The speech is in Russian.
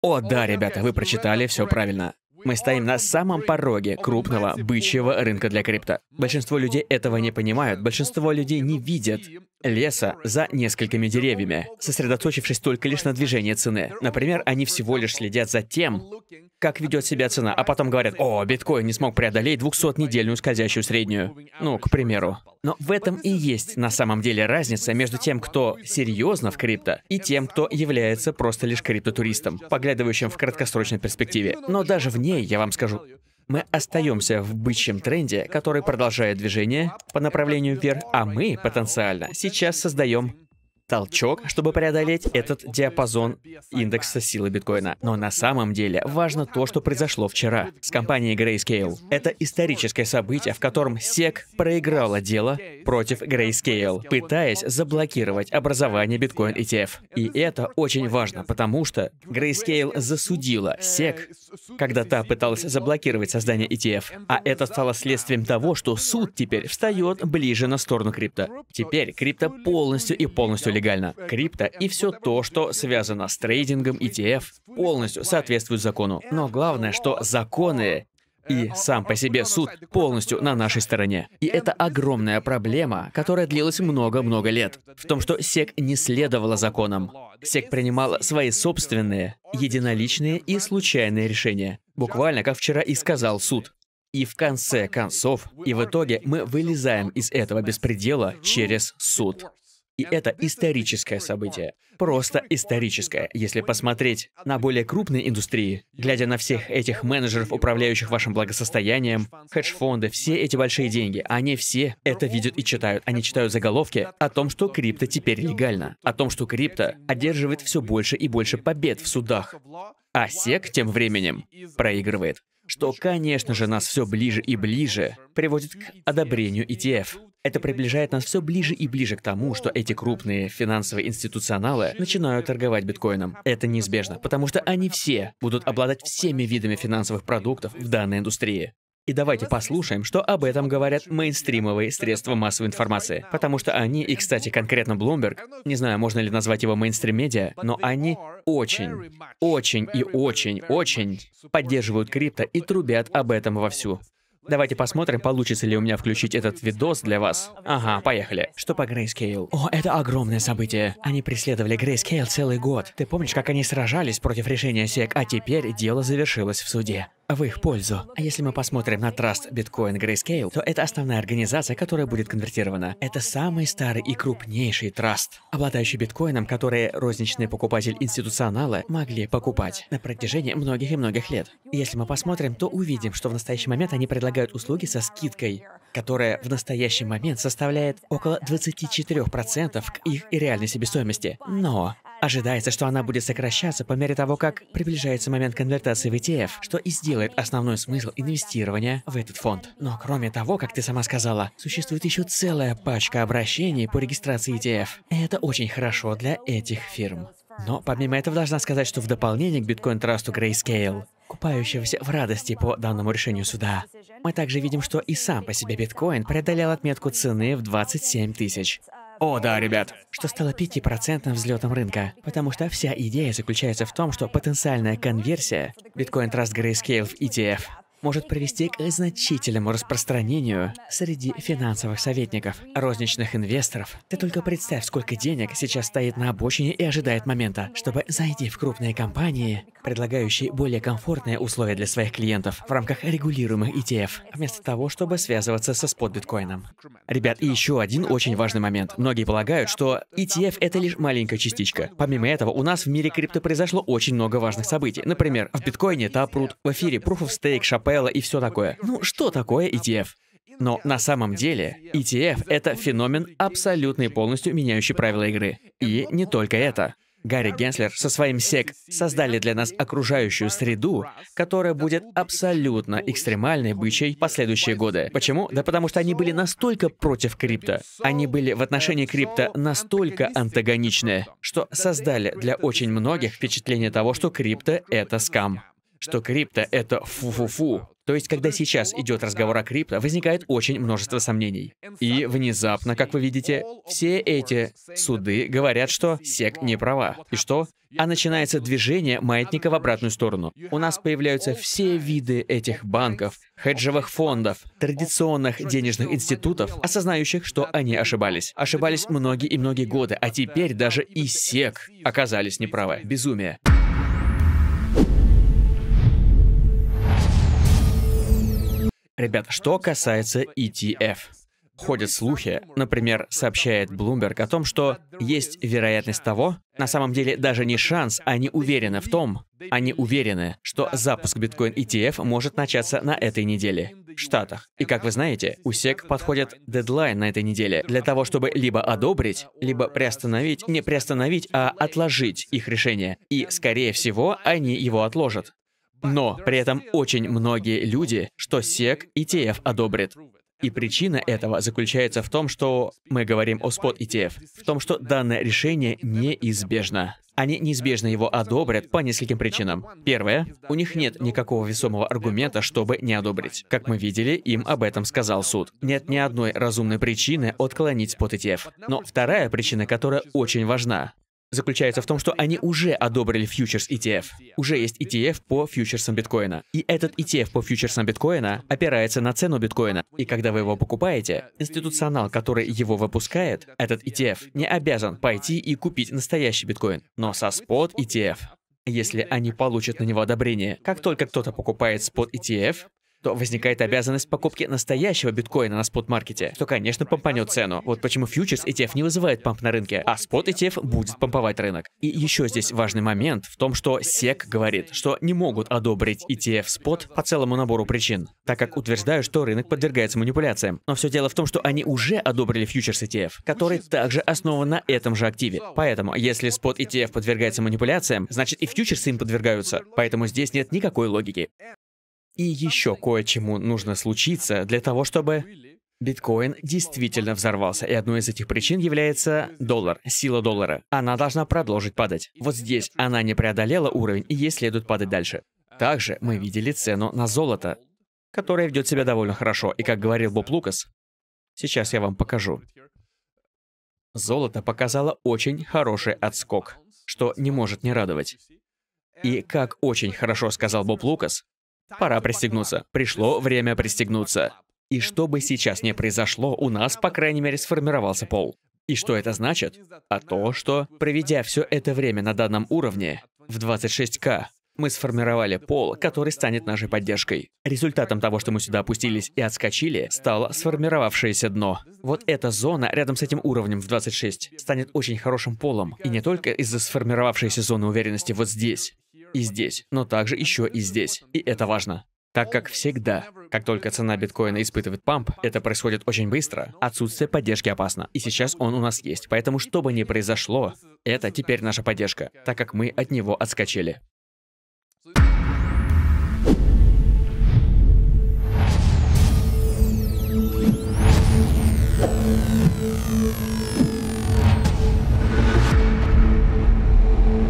О, да, ребята, вы прочитали все правильно. Мы стоим на самом пороге крупного бычьего рынка для крипто. Большинство людей этого не понимают, большинство людей не видят леса за несколькими деревьями, сосредоточившись только лишь на движении цены. Например, они всего лишь следят за тем, как ведет себя цена, а потом говорят, о, биткоин не смог преодолеть 200-недельную скользящую среднюю. Ну, к примеру. Но в этом и есть на самом деле разница между тем, кто серьезно в крипто, и тем, кто является просто лишь криптотуристом, поглядывающим в краткосрочной перспективе. Но даже в ней, я вам скажу, мы остаемся в бычьем тренде, который продолжает движение по направлению вверх, а мы потенциально сейчас создаем толчок, чтобы преодолеть этот диапазон индекса силы биткоина. Но на самом деле важно то, что произошло вчера с компанией Grayscale. Это историческое событие, в котором SEC проиграла дело против Grayscale, пытаясь заблокировать образование биткоин ETF. И это очень важно, потому что Grayscale засудила SEC, когда та пыталась заблокировать создание ETF. А это стало следствием того, что суд теперь встает ближе на сторону крипто. Теперь крипто полностью и полностью легально. Крипто и все то, что связано с трейдингом ETF, полностью соответствует закону. Но главное, что законы и сам по себе суд полностью на нашей стороне. И это огромная проблема, которая длилась много-много лет. В том, что СЕК не следовала законам. СЕК принимала свои собственные, единоличные и случайные решения. Буквально, как вчера и сказал суд. И в конце концов, и в итоге мы вылезаем из этого беспредела через суд. И это историческое событие. Просто историческое, если посмотреть на более крупные индустрии, глядя на всех этих менеджеров, управляющих вашим благосостоянием, хедж-фонды, все эти большие деньги, они все это видят и читают. Они читают заголовки о том, что крипто теперь легально, о том, что крипто одерживает все больше и больше побед в судах. А СЕК тем временем проигрывает что, конечно же, нас все ближе и ближе приводит к одобрению ETF. Это приближает нас все ближе и ближе к тому, что эти крупные финансовые институционалы начинают торговать биткоином. Это неизбежно, потому что они все будут обладать всеми видами финансовых продуктов в данной индустрии. И давайте послушаем, что об этом говорят мейнстримовые средства массовой информации. Потому что они, и, кстати, конкретно Bloomberg, не знаю, можно ли назвать его мейнстрим-медиа, но они очень, очень и очень, очень поддерживают крипто и трубят об этом вовсю. Давайте посмотрим, получится ли у меня включить этот видос для вас. Ага, поехали. Что по Грейскейл? О, это огромное событие. Они преследовали Грейскейл целый год. Ты помнишь, как они сражались против решения СЕК, а теперь дело завершилось в суде в их пользу. А если мы посмотрим на Trust Bitcoin Grayscale, то это основная организация, которая будет конвертирована. Это самый старый и крупнейший траст, обладающий биткоином, который розничные покупатель институционала могли покупать на протяжении многих и многих лет. Если мы посмотрим, то увидим, что в настоящий момент они предлагают услуги со скидкой, которая в настоящий момент составляет около 24% к их реальной себестоимости. Но Ожидается, что она будет сокращаться по мере того, как приближается момент конвертации в ETF, что и сделает основной смысл инвестирования в этот фонд. Но кроме того, как ты сама сказала, существует еще целая пачка обращений по регистрации ETF. Это очень хорошо для этих фирм. Но помимо этого должна сказать, что в дополнение к биткоин-трасту Grayscale, купающегося в радости по данному решению суда, мы также видим, что и сам по себе биткоин преодолел отметку цены в 27 тысяч. О, да, ребят. Что стало 5% взлетом рынка. Потому что вся идея заключается в том, что потенциальная конверсия биткоин Trust Grayscale в ETF может привести к значительному распространению среди финансовых советников, розничных инвесторов. Ты только представь, сколько денег сейчас стоит на обочине и ожидает момента, чтобы зайти в крупные компании, предлагающие более комфортные условия для своих клиентов в рамках регулируемых ETF, вместо того, чтобы связываться со спотбиткоином. Ребят, и еще один очень важный момент. Многие полагают, что ETF — это лишь маленькая частичка. Помимо этого, у нас в мире крипто произошло очень много важных событий. Например, в биткоине Taproot, в эфире Proof of Stake, Shop PayPal и все такое. Ну, что такое ETF? Но на самом деле ETF — это феномен, абсолютно и полностью меняющий правила игры. И не только это. Гарри Генслер со своим СЕК создали для нас окружающую среду, которая будет абсолютно экстремальной бычьей последующие годы. Почему? Да потому что они были настолько против крипто, они были в отношении крипто настолько антагоничны, что создали для очень многих впечатление того, что крипто — это скам что крипто — это фу-фу-фу. То есть, когда сейчас идет разговор о крипто, возникает очень множество сомнений. И внезапно, как вы видите, все эти суды говорят, что СЕК не права. И что? А начинается движение маятника в обратную сторону. У нас появляются все виды этих банков, хеджевых фондов, традиционных денежных институтов, осознающих, что они ошибались. Ошибались многие и многие годы, а теперь даже и СЕК оказались неправы. Безумие. Ребята, что касается ETF, Ходят слухи, например, сообщает Bloomberg о том, что есть вероятность того, на самом деле даже не шанс, они уверены в том, они уверены, что запуск биткоин ETF может начаться на этой неделе в Штатах. И как вы знаете, у SEC подходит дедлайн на этой неделе для того, чтобы либо одобрить, либо приостановить, не приостановить, а отложить их решение. И, скорее всего, они его отложат. Но при этом очень многие люди, что SEC ETF одобрит. И причина этого заключается в том, что мы говорим о спот ETF, в том, что данное решение неизбежно. Они неизбежно его одобрят по нескольким причинам. Первое, у них нет никакого весомого аргумента, чтобы не одобрить. Как мы видели, им об этом сказал суд. Нет ни одной разумной причины отклонить спот ETF. Но вторая причина, которая очень важна, заключается в том, что они уже одобрили фьючерс ETF. Уже есть ETF по фьючерсам биткоина. И этот ETF по фьючерсам биткоина опирается на цену биткоина. И когда вы его покупаете, институционал, который его выпускает, этот ETF, не обязан пойти и купить настоящий биткоин, но со спот ETF если они получат на него одобрение. Как только кто-то покупает спот ETF, то возникает обязанность покупки настоящего биткоина на спот-маркете, что, конечно, помпанет цену. Вот почему фьючерс ETF не вызывает памп на рынке, а спот ETF будет помповать рынок. И еще здесь важный момент в том, что SEC говорит, что не могут одобрить ETF спот по целому набору причин, так как утверждают, что рынок подвергается манипуляциям. Но все дело в том, что они уже одобрили фьючерс ETF, который также основан на этом же активе. Поэтому, если спот ETF подвергается манипуляциям, значит и фьючерсы им подвергаются. Поэтому здесь нет никакой логики. И еще кое-чему нужно случиться для того, чтобы биткоин действительно взорвался. И одной из этих причин является доллар, сила доллара. Она должна продолжить падать. Вот здесь она не преодолела уровень и ей следует падать дальше. Также мы видели цену на золото, которая ведет себя довольно хорошо. И как говорил Боб Лукас, сейчас я вам покажу. Золото показало очень хороший отскок, что не может не радовать. И как очень хорошо сказал Боб Лукас, Пора пристегнуться. Пришло время пристегнуться. И что бы сейчас ни произошло, у нас, по крайней мере, сформировался пол. И что это значит? А то, что, проведя все это время на данном уровне, в 26К, мы сформировали пол, который станет нашей поддержкой. Результатом того, что мы сюда опустились и отскочили, стало сформировавшееся дно. Вот эта зона рядом с этим уровнем в 26 станет очень хорошим полом. И не только из-за сформировавшейся зоны уверенности вот здесь и здесь, но также еще и здесь. И это важно. Так как всегда, как только цена биткоина испытывает памп, это происходит очень быстро, отсутствие поддержки опасно. И сейчас он у нас есть, поэтому что бы ни произошло, это теперь наша поддержка, так как мы от него отскочили. Thank you.